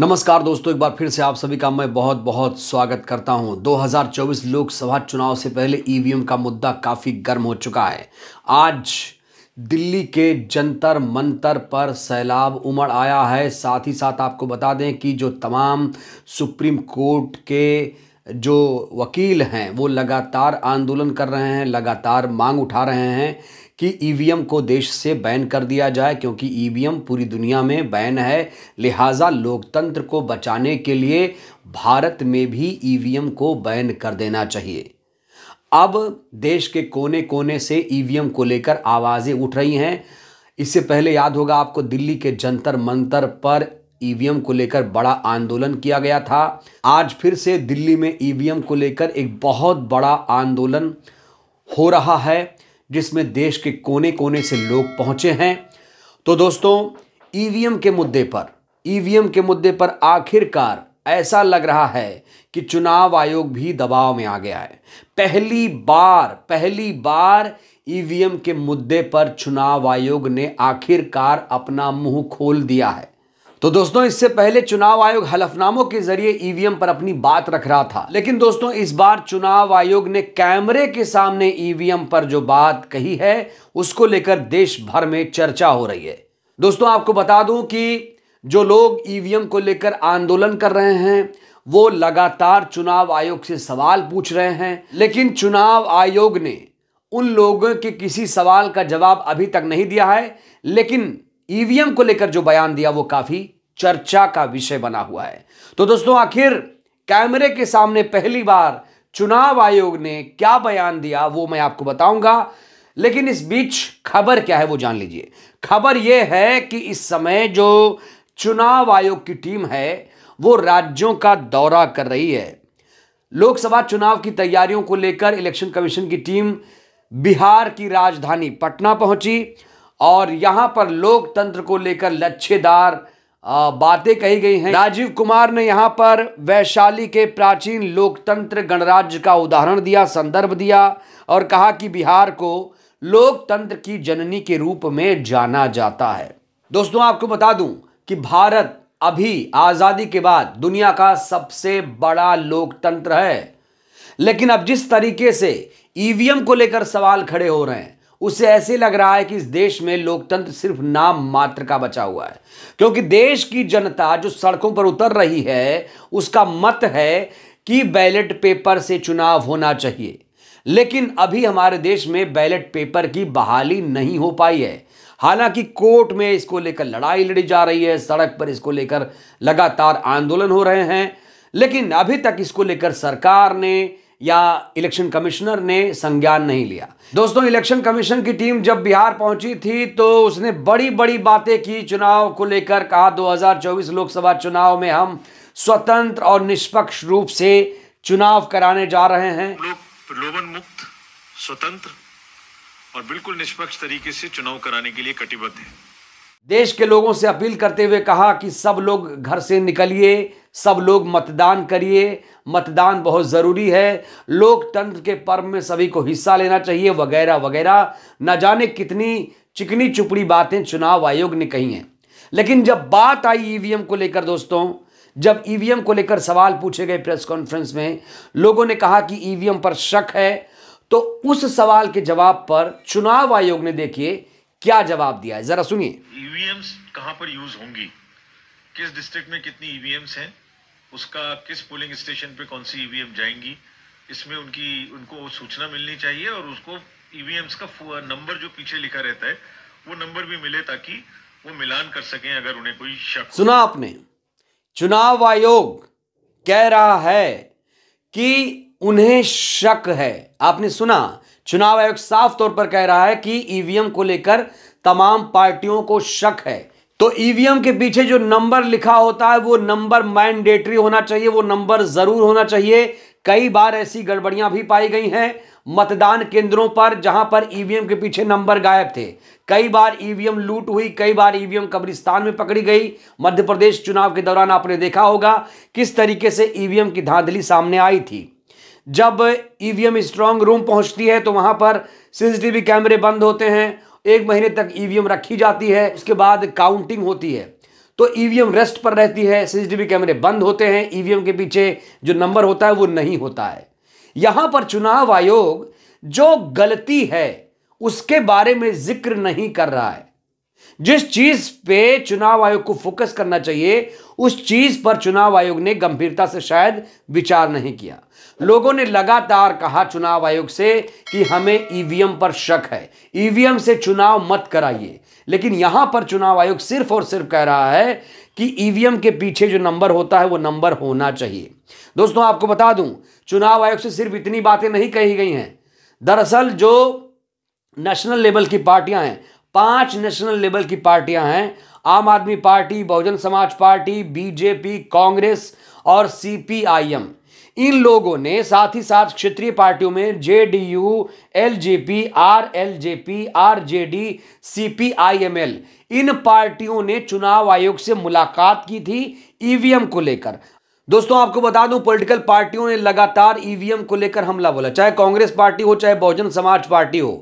नमस्कार दोस्तों एक बार फिर से आप सभी का मैं बहुत बहुत स्वागत करता हूं 2024 लोकसभा चुनाव से पहले ईवीएम का मुद्दा काफ़ी गर्म हो चुका है आज दिल्ली के जंतर मंतर पर सैलाब उमड़ आया है साथ ही साथ आपको बता दें कि जो तमाम सुप्रीम कोर्ट के जो वकील हैं वो लगातार आंदोलन कर रहे हैं लगातार मांग उठा रहे हैं कि ईवीएम e को देश से बैन कर दिया जाए क्योंकि ईवीएम e पूरी दुनिया में बैन है लिहाजा लोकतंत्र को बचाने के लिए भारत में भी ईवीएम e को बैन कर देना चाहिए अब देश के कोने कोने से ईवीएम को लेकर आवाज़ें उठ रही हैं इससे पहले याद होगा आपको दिल्ली के जंतर मंतर पर ईवीएम को लेकर बड़ा आंदोलन किया गया था आज फिर से दिल्ली में ईवीएम को लेकर एक बहुत बड़ा आंदोलन हो रहा है जिसमें देश के कोने कोने से लोग पहुंचे हैं तो दोस्तों ईवीएम के मुद्दे पर ईवीएम के मुद्दे पर आखिरकार ऐसा लग रहा है कि चुनाव आयोग भी दबाव में आ गया है पहली बार पहली बार ईवीएम के मुद्दे पर चुनाव आयोग ने आखिरकार अपना मुंह खोल दिया है तो दोस्तों इससे पहले चुनाव आयोग हलफनामों के जरिए ईवीएम पर अपनी बात रख रहा था लेकिन दोस्तों इस बार चुनाव आयोग ने कैमरे के सामने ईवीएम पर जो बात कही है उसको लेकर देश भर में चर्चा हो रही है दोस्तों आपको बता दूं कि जो लोग ईवीएम को लेकर आंदोलन कर रहे हैं वो लगातार चुनाव आयोग से सवाल पूछ रहे हैं लेकिन चुनाव आयोग ने उन लोगों के किसी सवाल का जवाब अभी तक नहीं दिया है लेकिन ईवीएम को लेकर जो बयान दिया वो काफी चर्चा का विषय बना हुआ है तो दोस्तों आखिर कैमरे के सामने पहली बार चुनाव आयोग ने क्या बयान दिया वो मैं आपको बताऊंगा लेकिन इस बीच खबर क्या है वो जान लीजिए खबर यह है कि इस समय जो चुनाव आयोग की टीम है वो राज्यों का दौरा कर रही है लोकसभा चुनाव की तैयारियों को लेकर इलेक्शन कमीशन की टीम बिहार की राजधानी पटना पहुंची और यहाँ पर लोकतंत्र को लेकर लच्छेदार बातें कही गई हैं राजीव कुमार ने यहाँ पर वैशाली के प्राचीन लोकतंत्र गणराज्य का उदाहरण दिया संदर्भ दिया और कहा कि बिहार को लोकतंत्र की जननी के रूप में जाना जाता है दोस्तों आपको बता दूं कि भारत अभी आज़ादी के बाद दुनिया का सबसे बड़ा लोकतंत्र है लेकिन अब जिस तरीके से ईवीएम को लेकर सवाल खड़े हो रहे हैं उसे ऐसे लग रहा है कि इस देश में लोकतंत्र सिर्फ नाम मात्र का बचा हुआ है क्योंकि देश की जनता जो सड़कों पर उतर रही है उसका मत है कि बैलेट पेपर से चुनाव होना चाहिए लेकिन अभी हमारे देश में बैलेट पेपर की बहाली नहीं हो पाई है हालांकि कोर्ट में इसको लेकर लड़ाई लड़ी जा रही है सड़क पर इसको लेकर लगातार आंदोलन हो रहे हैं लेकिन अभी तक इसको लेकर सरकार ने या इलेक्शन कमिश्नर ने संज्ञान नहीं लिया दोस्तों इलेक्शन कमीशन की टीम जब बिहार पहुंची थी तो उसने बड़ी बड़ी बातें की चुनाव को लेकर कहा 2024 लोकसभा चुनाव में हम स्वतंत्र और निष्पक्ष रूप से चुनाव कराने जा रहे हैं लोग प्रलोभन मुक्त स्वतंत्र और बिल्कुल निष्पक्ष तरीके से चुनाव कराने के लिए कटिबद्ध है देश के लोगों से अपील करते हुए कहा कि सब लोग घर से निकलिए सब लोग मतदान करिए मतदान बहुत ज़रूरी है लोकतंत्र के पर्व में सभी को हिस्सा लेना चाहिए वगैरह वगैरह न जाने कितनी चिकनी चुपड़ी बातें चुनाव आयोग ने कही हैं लेकिन जब बात आई ईवीएम को लेकर दोस्तों जब ईवीएम को लेकर सवाल पूछे गए प्रेस कॉन्फ्रेंस में लोगों ने कहा कि ईवीएम पर शक है तो उस सवाल के जवाब पर चुनाव आयोग ने देखिए क्या जवाब दिया है जरा सुनिए ईवीएम कहां पर यूज होंगी किस डिस्ट्रिक्ट में कितनी ईवीएम्स हैं उसका किस पोलिंग स्टेशन पे कौन सी ईवीएम e जाएंगी इसमें उनकी उनको सूचना मिलनी चाहिए और उसको ईवीएम्स e का नंबर जो पीछे लिखा रहता है वो नंबर भी मिले ताकि वो मिलान कर सकें अगर उन्हें कोई शक सुना आपने चुनाव आयोग कह रहा है कि उन्हें शक है आपने सुना चुनाव आयोग साफ तौर पर कह रहा है कि ईवीएम e को लेकर तमाम पार्टियों को शक है तो ईवीएम e के पीछे जो नंबर लिखा होता है वो नंबर मैंडेटरी होना चाहिए वो नंबर जरूर होना चाहिए कई बार ऐसी गड़बड़ियां भी पाई गई हैं मतदान केंद्रों पर जहां पर ईवीएम e के पीछे नंबर गायब थे कई बार ईवीएम e लूट हुई कई बार ईवीएम कब्रिस्तान में पकड़ी गई मध्य प्रदेश चुनाव के दौरान आपने देखा होगा किस तरीके से ईवीएम की धांधली सामने आई थी जब ईवीएम स्ट्रांग रूम पहुंचती है तो वहां पर सीसीटीवी कैमरे बंद होते हैं एक महीने तक ईवीएम e रखी जाती है उसके बाद काउंटिंग होती है तो ईवीएम e रेस्ट पर रहती है सीसीटीवी कैमरे बंद होते हैं ईवीएम e के पीछे जो नंबर होता है वो नहीं होता है यहां पर चुनाव आयोग जो गलती है उसके बारे में जिक्र नहीं कर रहा है जिस चीज पे चुनाव आयोग को फोकस करना चाहिए उस चीज पर चुनाव आयोग ने गंभीरता से शायद विचार नहीं किया लोगों ने लगातार कहा चुनाव आयोग से कि हमें ईवीएम पर शक है ईवीएम से चुनाव मत कराइए लेकिन यहां पर चुनाव आयोग सिर्फ और सिर्फ कह रहा है कि ईवीएम के पीछे जो नंबर होता है वो नंबर होना चाहिए दोस्तों आपको बता दूं चुनाव आयोग से सिर्फ इतनी बातें नहीं कही गई हैं दरअसल जो नेशनल लेवल की पार्टियां हैं पांच नेशनल लेवल की पार्टियां हैं आम आदमी पार्टी बहुजन समाज पार्टी बीजेपी कांग्रेस और सीपीआईएम इन लोगों ने साथ ही साथ क्षेत्रीय पार्टियों में जेडीयू, एलजेपी, आरएलजेपी, आरजेडी, सीपीआईएमएल इन पार्टियों ने चुनाव आयोग से मुलाकात की थी ईवीएम को लेकर दोस्तों आपको बता दूं पॉलिटिकल पार्टियों ने लगातार ईवीएम को लेकर हमला बोला चाहे कांग्रेस पार्टी हो चाहे बहुजन समाज पार्टी हो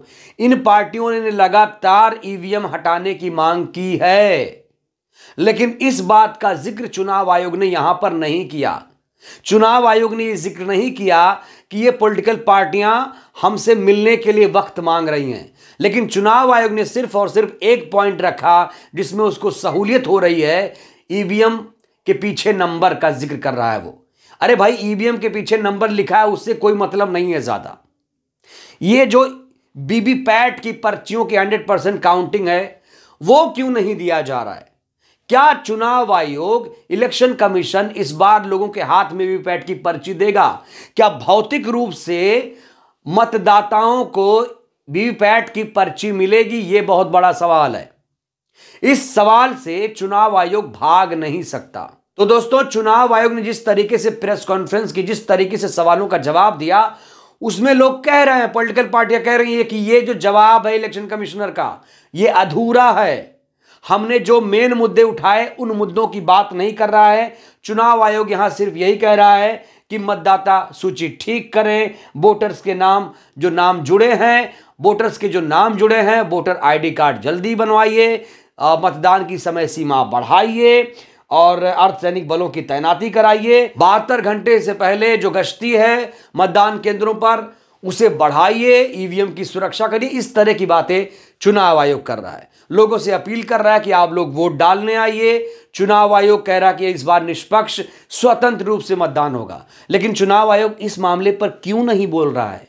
इन पार्टियों ने लगातार ईवीएम हटाने की मांग की है लेकिन इस बात का जिक्र चुनाव आयोग ने यहां पर नहीं किया चुनाव आयोग ने यह जिक्र नहीं किया कि ये पॉलिटिकल पार्टियां हमसे मिलने के लिए वक्त मांग रही हैं लेकिन चुनाव आयोग ने सिर्फ और सिर्फ एक पॉइंट रखा जिसमें उसको सहूलियत हो रही है ईवीएम e के पीछे नंबर का जिक्र कर रहा है वो अरे भाई ईवीएम e के पीछे नंबर लिखा है उससे कोई मतलब नहीं है ज़्यादा ये जो बीबीपैट की पर्चियों की हंड्रेड परसेंट काउंटिंग है वो क्यों नहीं दिया जा रहा है क्या चुनाव आयोग इलेक्शन कमीशन इस बार लोगों के हाथ में वीवीपैट की पर्ची देगा क्या भौतिक रूप से मतदाताओं को वीवीपैट की पर्ची मिलेगी यह बहुत बड़ा सवाल है इस सवाल से चुनाव आयोग भाग नहीं सकता तो दोस्तों चुनाव आयोग ने जिस तरीके से प्रेस कॉन्फ्रेंस की जिस तरीके से सवालों का जवाब दिया उसमें लोग कह रहे हैं पॉलिटिकल पार्टियां कह रही है कि ये जो जवाब है इलेक्शन कमिश्नर का ये अधूरा है हमने जो मेन मुद्दे उठाए उन मुद्दों की बात नहीं कर रहा है चुनाव आयोग यहाँ सिर्फ यही कह रहा है कि मतदाता सूची ठीक करें वोटर्स के नाम जो नाम जुड़े हैं वोटर्स के जो नाम जुड़े हैं वोटर आईडी कार्ड जल्दी बनवाइए मतदान की समय सीमा बढ़ाइए और अर्धसैनिक बलों की तैनाती कराइए बहत्तर घंटे से पहले जो गश्ती है मतदान केंद्रों पर उसे बढ़ाइए ईवीएम की सुरक्षा करिए इस तरह की बातें चुनाव आयोग कर रहा है लोगों से अपील कर रहा है कि आप लोग वोट डालने आइए चुनाव आयोग कह रहा है कि इस बार निष्पक्ष स्वतंत्र रूप से मतदान होगा लेकिन चुनाव आयोग इस मामले पर क्यों नहीं बोल रहा है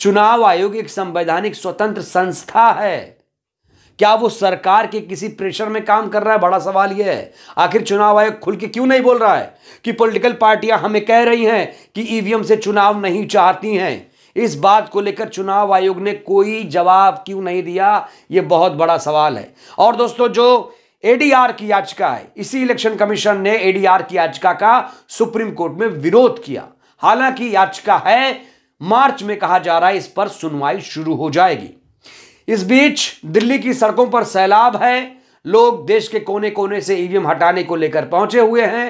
चुनाव आयोग एक संवैधानिक स्वतंत्र संस्था है क्या वो सरकार के किसी प्रेशर में काम कर रहा है बड़ा सवाल यह है आखिर चुनाव आयोग खुल के क्यों नहीं बोल रहा है कि पॉलिटिकल पार्टियां हमें कह रही हैं कि ईवीएम से चुनाव नहीं चाहती हैं इस बात को लेकर चुनाव आयोग ने कोई जवाब क्यों नहीं दिया ये बहुत बड़ा सवाल है और दोस्तों जो एडीआर की याचिका है इसी इलेक्शन कमीशन ने एडीआर की याचिका का सुप्रीम कोर्ट में विरोध किया हालांकि याचिका है मार्च में कहा जा रहा है इस पर सुनवाई शुरू हो जाएगी इस बीच दिल्ली की सड़कों पर सैलाब है लोग देश के कोने कोने से ईवीएम हटाने को लेकर पहुंचे हुए हैं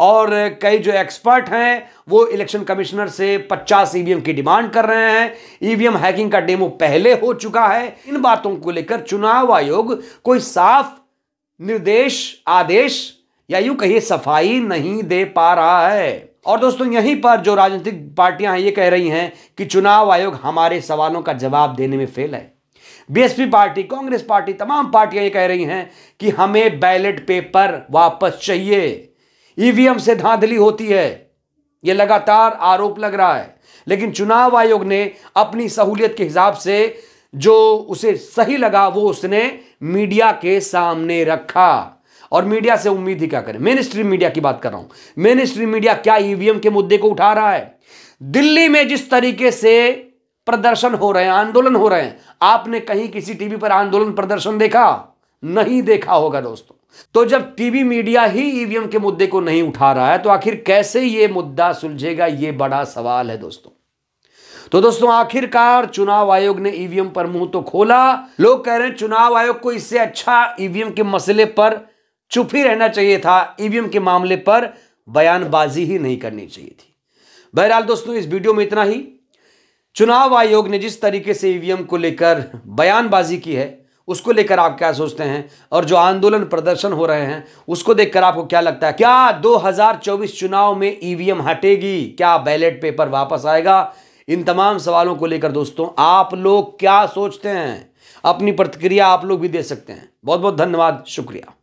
और कई जो एक्सपर्ट हैं वो इलेक्शन कमिश्नर से 50 ईवीएम e की डिमांड कर रहे हैं ईवीएम e हैकिंग का डेमो पहले हो चुका है इन बातों को लेकर चुनाव आयोग कोई साफ निर्देश आदेश या यूं कहिए सफाई नहीं दे पा रहा है और दोस्तों यहीं पर जो राजनीतिक पार्टियां हैं ये कह रही हैं कि चुनाव आयोग हमारे सवालों का जवाब देने में फेल है बीएसपी पार्टी कांग्रेस पार्टी तमाम पार्टियां ये कह रही हैं कि हमें बैलेट पेपर वापस चाहिए ईवीएम से धांधली होती है यह लगातार आरोप लग रहा है लेकिन चुनाव आयोग ने अपनी सहूलियत के हिसाब से जो उसे सही लगा वो उसने मीडिया के सामने रखा और मीडिया से उम्मीद ही क्या करें मेन स्ट्रीम मीडिया की बात कर रहा हूं मेन स्ट्रीम मीडिया क्या ईवीएम के मुद्दे को उठा रहा है दिल्ली में जिस तरीके से प्रदर्शन हो रहे हैं आंदोलन हो रहे हैं आपने कहीं किसी टीवी पर आंदोलन प्रदर्शन देखा नहीं देखा होगा दोस्तों तो जब टीवी मीडिया ही ईवीएम के मुद्दे को नहीं उठा रहा है तो आखिर कैसे यह मुद्दा सुलझेगा यह बड़ा सवाल है दोस्तों तो दोस्तों आखिरकार चुनाव आयोग ने ईवीएम पर मुंह तो खोला लोग कह रहे हैं चुनाव आयोग को इससे अच्छा ईवीएम के मसले पर चुप ही रहना चाहिए था ईवीएम के मामले पर बयानबाजी ही नहीं करनी चाहिए थी बहरहाल दोस्तों इस वीडियो में इतना ही चुनाव आयोग ने जिस तरीके से ईवीएम को लेकर बयानबाजी की है उसको लेकर आप क्या सोचते हैं और जो आंदोलन प्रदर्शन हो रहे हैं उसको देखकर आपको क्या लगता है क्या 2024 चुनाव में ईवीएम हटेगी क्या बैलेट पेपर वापस आएगा इन तमाम सवालों को लेकर दोस्तों आप लोग क्या सोचते हैं अपनी प्रतिक्रिया आप लोग भी दे सकते हैं बहुत बहुत धन्यवाद शुक्रिया